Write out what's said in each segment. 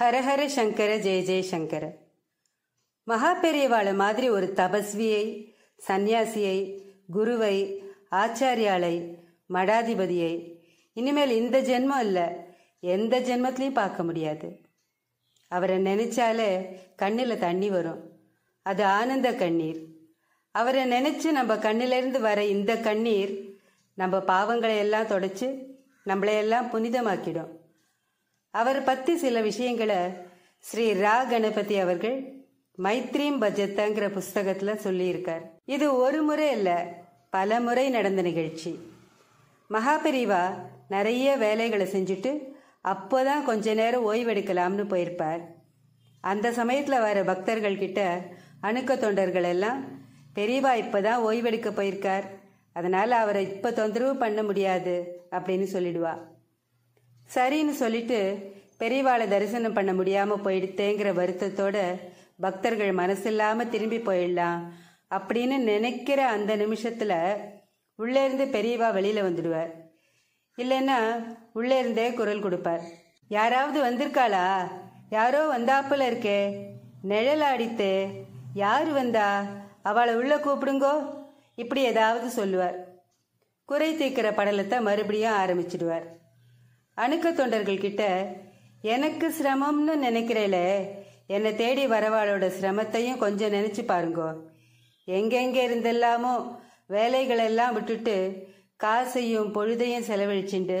ஹரஹர சங்கர ஜெய ஜெயசங்கர மகா பெரியவாளை மாதிரி ஒரு தபஸ்வியை சந்நியாசியை குருவை ஆச்சாரியாலை மடாதிபதியை இனிமேல் இந்த ஜென்மம் இல்லை எந்த ஜென்மத்திலையும் பார்க்க முடியாது அவரை நினைச்சாலே கண்ணில் தண்ணி வரும் அது ஆனந்த கண்ணீர் அவரை நினைச்சு நம்ம கண்ணிலிருந்து வர இந்த கண்ணீர் நம்ம பாவங்களை எல்லாம் தொடச்சு நம்மளையெல்லாம் புனிதமாக்கிடும் அவர் பற்றி சில விஷயங்களை ஸ்ரீ ரா கணபதி அவர்கள் மைத்ரீம் பஜத்தங்கிற புஸ்தகத்தில் சொல்லியிருக்கார் இது ஒரு முறை இல்லை பல முறை நடந்த நிகழ்ச்சி மகாபெரிவா நிறைய வேலைகளை செஞ்சுட்டு அப்போதான் கொஞ்ச நேரம் ஓய்வெடுக்கலாம்னு போயிருப்பார் அந்த சமயத்தில் வர பக்தர்கள் கிட்ட அணுக்க தொண்டர்கள் எல்லாம் பெரியவா இப்பதான் ஓய்வெடுக்க போயிருக்கார் அதனால் அவரை இப்போ தொந்தரவு பண்ண முடியாது அப்படின்னு சொல்லிடுவா சரின்னு சொல்லிட்டு பெரியவாளை தரிசனம் பண்ண முடியாம போயிடுத்தேங்கிற வருத்தத்தோட பக்தர்கள் மனசில்லாம திரும்பி போயிடலாம் அப்படின்னு நினைக்கிற அந்த நிமிஷத்துல உள்ளேருந்து இருந்து பெரியவா வெளியில வந்துடுவார் இல்லைன்னா உள்ளே இருந்தே குரல் கொடுப்பார் யாராவது வந்திருக்காளா யாரோ வந்தாப்புல இருக்கே நிழலாடித்தே யார் வந்தா அவளை உள்ள கூப்பிடுங்கோ இப்படி ஏதாவது சொல்லுவார் குறை தீர்க்கிற படலத்தை மறுபடியும் ஆரம்பிச்சிடுவார் அணுக்க தொண்டர்கள் கிட்ட எனக்கு சிரமம்னு நினைக்கிறேல என்னை தேடி வரவாளோட சிரமத்தையும் கொஞ்சம் நினச்சி பாருங்கோ எங்கெங்கே இருந்தெல்லாமோ வேலைகளெல்லாம் விட்டுட்டு காசையும் பொழுதையும் செலவழிச்சுண்டு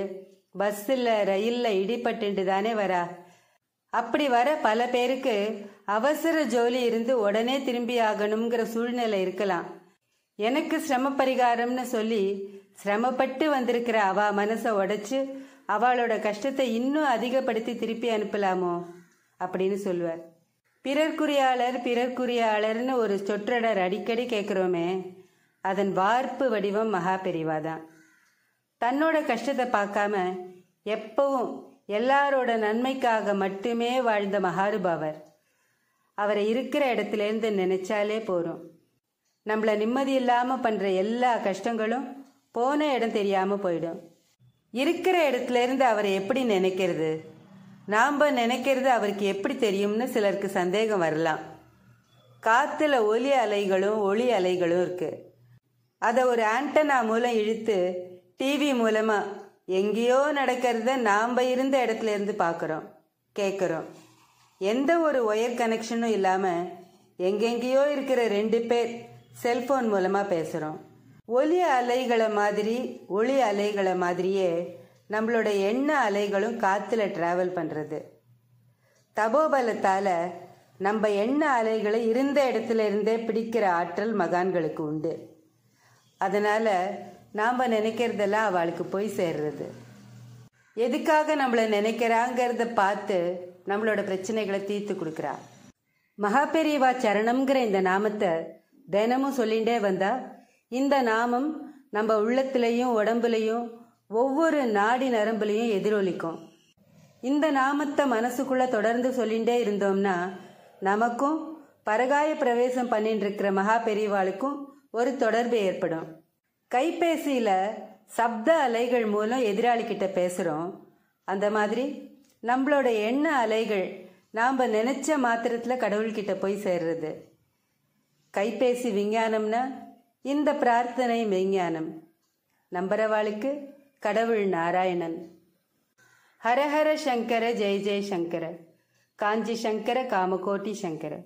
பஸ்ஸில் ரயிலில் இடிப்பட்டுண்டு தானே வரா அப்படி வர பல பேருக்கு அவசர ஜோலி இருந்து உடனே திரும்பி ஆகணுங்கிற சூழ்நிலை இருக்கலாம் எனக்கு சிரம பரிகாரம்னு சொல்லி சிரமப்பட்டு வந்திருக்கிற அவ மனசை உடைச்சு அவளோட கஷ்டத்தை இன்னும் அதிகப்படுத்தி திருப்பி அனுப்பலாமோ அப்படின்னு சொல்லுவார் பிறர்க்குரியாளர் பிறர்க்குரியாளர்னு ஒரு சொற்றொடர் அடிக்கடி கேட்குறோமே அதன் வார்ப்பு வடிவம் மகா பெரிவாதான் தன்னோட கஷ்டத்தை பார்க்காம எப்பவும் எல்லாரோட நன்மைக்காக மட்டுமே வாழ்ந்த மகாருபாவர் அவரை இருக்கிற இடத்துலேருந்து நினைச்சாலே போகிறோம் நம்மளை நிம்மதி இல்லாமல் பண்ணுற எல்லா கஷ்டங்களும் போன இடம் தெரியாமல் போயிடும் இருக்கிற இடத்துல இருந்து அவரை எப்படி நினைக்கிறது நாம் நினைக்கிறது அவருக்கு எப்படி தெரியும்னு சிலருக்கு சந்தேகம் வரலாம் காற்றுல ஒலி அலைகளும் ஒளி அலைகளும் இருக்குது அதை ஒரு ஆண்டனா மூலம் இழுத்து டிவி மூலமாக எங்கேயோ நடக்கிறத நாம் இருந்த இடத்துல இருந்து பார்க்குறோம் கேட்குறோம் எந்த ஒரு ஒயர் கனெக்ஷனும் இல்லாமல் எங்கெங்கேயோ இருக்கிற ரெண்டு பேர் செல்ஃபோன் மூலமாக பேசுகிறோம் ஒலி அலைகளை மாதிரி ஒளி அலைகளை மாதிரியே நம்மளோட எண்ண அலைகளும் காற்றுல ட்ராவல் பண்ணுறது தபோபலத்தால் நம்ம எண்ண அலைகளை இருந்த இடத்துல இருந்தே பிடிக்கிற ஆற்றல் மகான்களுக்கு உண்டு அதனால் நாம் நினைக்கிறதெல்லாம் அவளுக்கு போய் சேர்றது எதுக்காக நம்மளை நினைக்கிறாங்கிறத பார்த்து நம்மளோட பிரச்சனைகளை தீர்த்து கொடுக்குறா மகாபெரிவா சரணம்ங்கிற இந்த நாமத்தை தினமும் சொல்லிகிட்டே வந்தால் இந்த நாமம் நம்ம உள்ளத்திலையும் உடம்புலையும் ஒவ்வொரு நாடி நரம்புலையும் எதிரொலிக்கும் இந்த நாமத்தை மனசுக்குள்ளே தொடர்ந்து சொல்லிகிட்டே இருந்தோம்னா நமக்கும் பரகாய பிரவேசம் பண்ணிட்டு இருக்கிற மகா பெரியவாளுக்கும் ஒரு தொடர்பு ஏற்படும் கைபேசியில் சப்த அலைகள் மூலம் எதிராளிகிட்ட பேசுகிறோம் அந்த மாதிரி நம்மளோட எண்ண அலைகள் நாம் நினச்ச மாத்திரத்தில் கடவுள்கிட்ட போய் சேர்றது கைபேசி விஞ்ஞானம்னா இந்த பிரார்த்தனை மெய்ஞானம் நம்பரவாளுக்கு கடவுள் நாராயணன் ஹரஹர சங்கர ஜெய ஜெய சங்கர காஞ்சி சங்கர காமகோட்டி சங்கர